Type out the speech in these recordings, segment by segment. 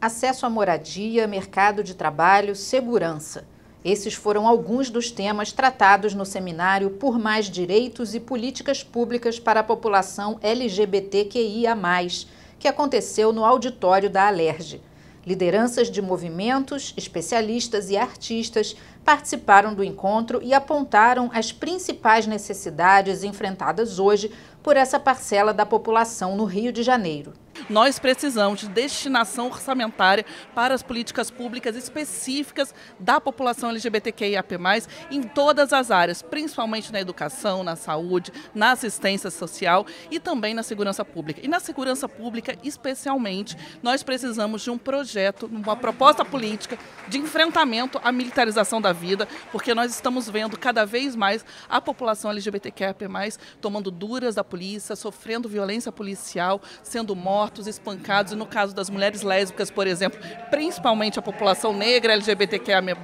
acesso à moradia, mercado de trabalho, segurança. Esses foram alguns dos temas tratados no seminário Por Mais Direitos e Políticas Públicas para a População LGBTQIA, que aconteceu no auditório da Alerj. Lideranças de movimentos, especialistas e artistas participaram do encontro e apontaram as principais necessidades enfrentadas hoje por essa parcela da população no Rio de Janeiro nós precisamos de destinação orçamentária para as políticas públicas específicas da população LGBTQIAP+, em todas as áreas, principalmente na educação, na saúde, na assistência social e também na segurança pública. E na segurança pública, especialmente, nós precisamos de um projeto, uma proposta política de enfrentamento à militarização da vida, porque nós estamos vendo cada vez mais a população LGBTQIAP+, tomando duras da polícia, sofrendo violência policial, sendo mortos, mortos, espancados, e no caso das mulheres lésbicas, por exemplo, principalmente a população negra, LGBTQIA,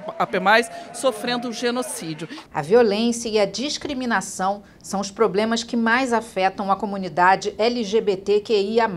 sofrendo genocídio. A violência e a discriminação são os problemas que mais afetam a comunidade LGBTQIA+.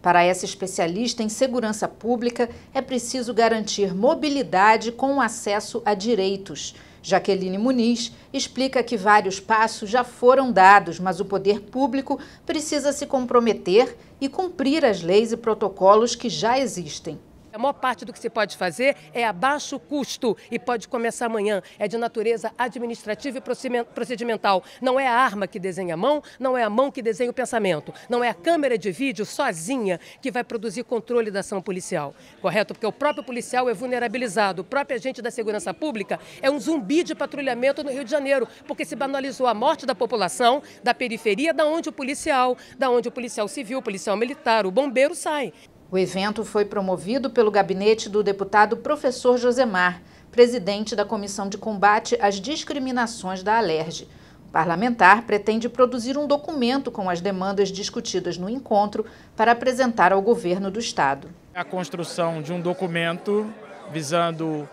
Para essa especialista em segurança pública, é preciso garantir mobilidade com acesso a direitos. Jaqueline Muniz explica que vários passos já foram dados, mas o poder público precisa se comprometer e cumprir as leis e protocolos que já existem. A maior parte do que se pode fazer é a baixo custo e pode começar amanhã. É de natureza administrativa e procedimental. Não é a arma que desenha a mão, não é a mão que desenha o pensamento. Não é a câmera de vídeo sozinha que vai produzir controle da ação policial. Correto? Porque o próprio policial é vulnerabilizado. O próprio agente da segurança pública é um zumbi de patrulhamento no Rio de Janeiro, porque se banalizou a morte da população, da periferia, da onde o policial, da onde o policial civil, o policial militar, o bombeiro sai. O evento foi promovido pelo gabinete do deputado professor Josemar, presidente da Comissão de Combate às Discriminações da Alerj. O parlamentar pretende produzir um documento com as demandas discutidas no encontro para apresentar ao governo do Estado. A construção de um documento visando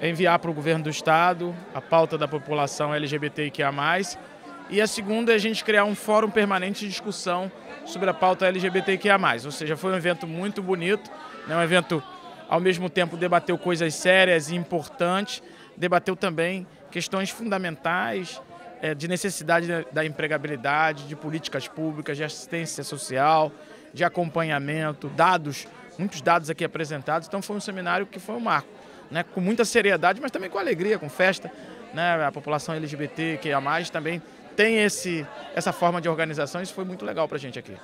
enviar para o governo do Estado a pauta da população LGBTQIA, e a segunda é a gente criar um fórum permanente de discussão sobre a pauta LGBTQIA+. Ou seja, foi um evento muito bonito, né? um evento ao mesmo tempo debateu coisas sérias e importantes, debateu também questões fundamentais é, de necessidade da empregabilidade, de políticas públicas, de assistência social, de acompanhamento, dados, muitos dados aqui apresentados. Então foi um seminário que foi um marco, né? com muita seriedade, mas também com alegria, com festa. Né? A população LGBT, que é a mais, também tem esse, essa forma de organização, isso foi muito legal para a gente aqui.